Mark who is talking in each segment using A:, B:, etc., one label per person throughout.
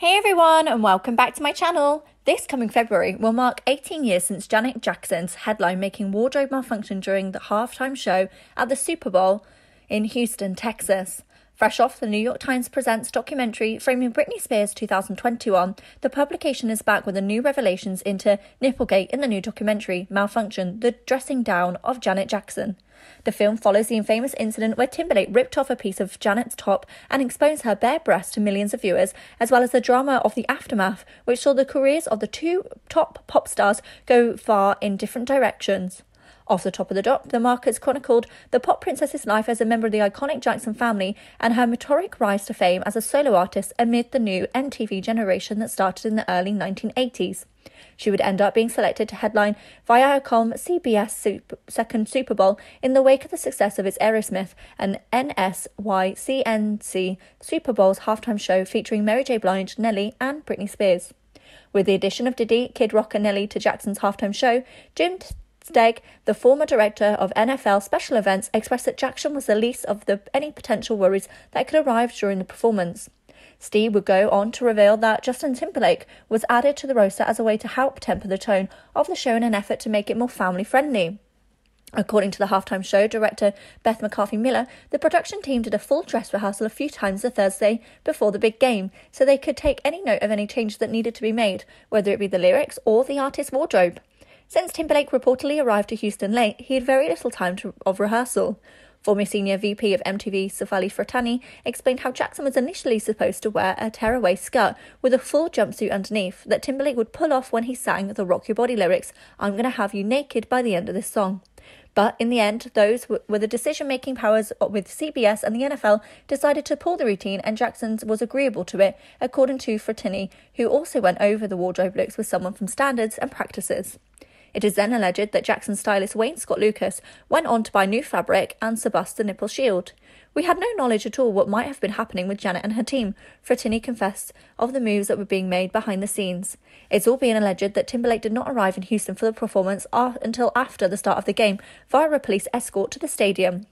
A: Hey everyone, and welcome back to my channel. This coming February will mark 18 years since Janet Jackson's headline making wardrobe malfunction during the halftime show at the Super Bowl in Houston, Texas. Fresh off the New York Times Presents documentary framing Britney Spears 2021, the publication is back with the new revelations into Nipplegate in the new documentary Malfunction The Dressing Down of Janet Jackson. The film follows the infamous incident where Timberlake ripped off a piece of Janet's top and exposed her bare breast to millions of viewers, as well as the drama of the aftermath, which saw the careers of the two top pop stars go far in different directions. Off the top of the dot, the markets chronicled the pop princess's life as a member of the iconic Jackson family and her meteoric rise to fame as a solo artist amid the new MTV generation that started in the early 1980s. She would end up being selected to headline Viacom CBS Super, second Super Bowl in the wake of the success of its Aerosmith and NSYCNC Super Bowl's halftime show featuring Mary J. Blige, Nelly, and Britney Spears. With the addition of Diddy, Kid Rock, and Nelly to Jackson's halftime show, Jim Steg, the former director of NFL special events, expressed that Jackson was the least of the, any potential worries that could arrive during the performance. Steve would go on to reveal that Justin Timberlake was added to the roster as a way to help temper the tone of the show in an effort to make it more family friendly. According to the halftime show director Beth McCarthy Miller, the production team did a full dress rehearsal a few times the Thursday before the big game, so they could take any note of any changes that needed to be made, whether it be the lyrics or the artist's wardrobe. Since Timberlake reportedly arrived to Houston late, he had very little time to, of rehearsal. Former senior VP of MTV Safali Fratani explained how Jackson was initially supposed to wear a tearaway skirt with a full jumpsuit underneath that Timberlake would pull off when he sang the Rock Your Body lyrics, I'm Gonna Have You Naked by the end of this song. But in the end, those were the decision making powers with CBS and the NFL decided to pull the routine, and Jackson's was agreeable to it, according to Fratini, who also went over the wardrobe looks with someone from Standards and Practices. It is then alleged that Jackson's stylist Wayne Scott Lucas went on to buy new fabric and Sebastian the nipple shield. We had no knowledge at all what might have been happening with Janet and her team, Frattini confessed, of the moves that were being made behind the scenes. It's all being alleged that Timberlake did not arrive in Houston for the performance until after the start of the game via a police escort to the stadium.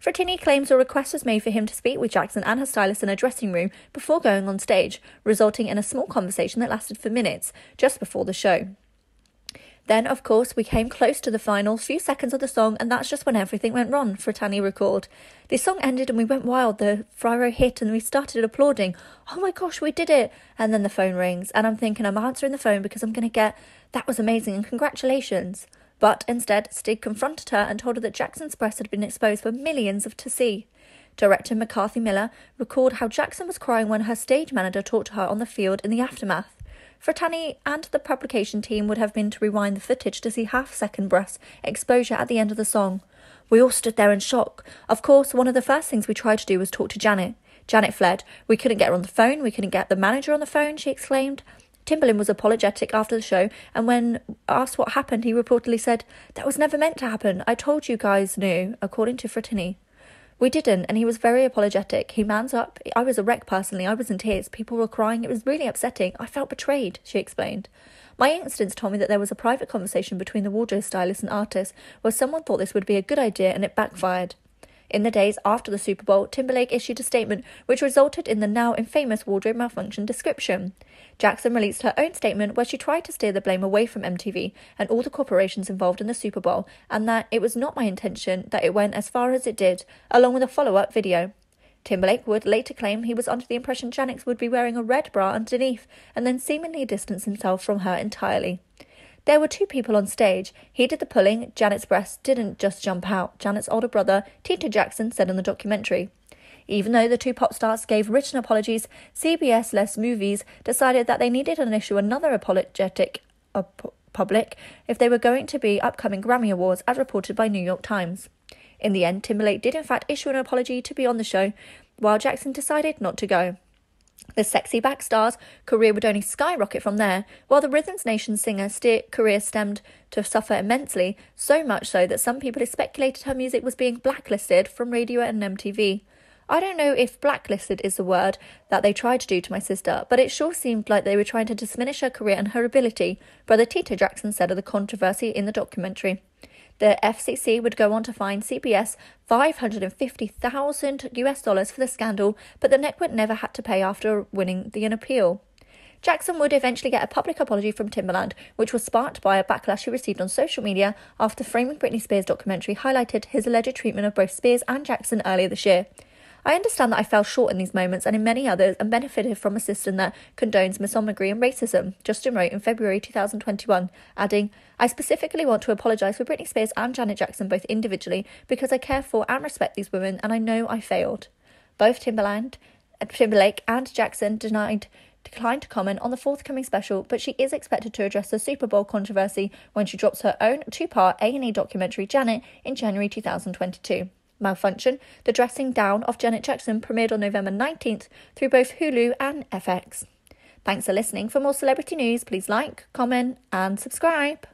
A: Frattini claims a request was made for him to speak with Jackson and her stylist in a dressing room before going on stage, resulting in a small conversation that lasted for minutes just before the show. Then, of course, we came close to the final few seconds of the song, and that's just when everything went wrong, Fratani recalled. The song ended and we went wild. The Frio hit and we started applauding. Oh my gosh, we did it! And then the phone rings, and I'm thinking I'm answering the phone because I'm going to get, that was amazing and congratulations. But instead, Stig confronted her and told her that Jackson's press had been exposed for millions of to see. Director McCarthy Miller recalled how Jackson was crying when her stage manager talked to her on the field in the aftermath. For and the publication team would have been to rewind the footage to see half second breaths exposure at the end of the song. We all stood there in shock. Of course, one of the first things we tried to do was talk to Janet. Janet fled. We couldn't get her on the phone. We couldn't get the manager on the phone, she exclaimed. Timberlin was apologetic after the show, and when asked what happened, he reportedly said, That was never meant to happen. I told you guys knew, according to Fratini. We didn't, and he was very apologetic. He mans up. I was a wreck personally. I was in tears. People were crying. It was really upsetting. I felt betrayed, she explained. My instincts told me that there was a private conversation between the wardrobe stylist and artist where someone thought this would be a good idea and it backfired. In the days after the Super Bowl, Timberlake issued a statement which resulted in the now infamous wardrobe malfunction description. Jackson released her own statement where she tried to steer the blame away from MTV and all the corporations involved in the Super Bowl, and that it was not my intention that it went as far as it did, along with a follow up video. Timberlake would later claim he was under the impression Janix would be wearing a red bra underneath and then seemingly distance himself from her entirely. There were two people on stage. He did the pulling, Janet's breast didn't just jump out, Janet's older brother, Tito Jackson, said in the documentary. Even though the two pop stars gave written apologies, CBS Less Movies decided that they needed to issue another apologetic ap- public if they were going to be upcoming Grammy Awards, as reported by New York Times. In the end, Timberlake did in fact issue an apology to be on the show, while Jackson decided not to go. The sexy back star's career would only skyrocket from there, while the Rhythms Nation singer's career stemmed to suffer immensely, so much so that some people speculated her music was being blacklisted from radio and MTV. I don't know if blacklisted is the word that they tried to do to my sister, but it sure seemed like they were trying to diminish her career and her ability, Brother Tito Jackson said of the controversy in the documentary. The FCC would go on to fine CBS 550,000 US dollars for the scandal, but the network never had to pay after winning the appeal. Jackson would eventually get a public apology from Timberland, which was sparked by a backlash he received on social media after Framing Britney Spears' documentary highlighted his alleged treatment of both Spears and Jackson earlier this year. I understand that I fell short in these moments and in many others and benefited from a system that condones misogyny and racism, Justin wrote in February 2021, adding, I specifically want to apologise for Britney Spears and Janet Jackson both individually because I care for and respect these women and I know I failed. Both Timberland, uh, Timberlake and Jackson denied declined to comment on the forthcoming special, but she is expected to address the Super Bowl controversy when she drops her own two-part A&E documentary Janet in January 2022. Malfunction, the dressing down of Janet Jackson, premiered on November 19th through both Hulu and FX. Thanks for listening. For more celebrity news, please like, comment, and subscribe.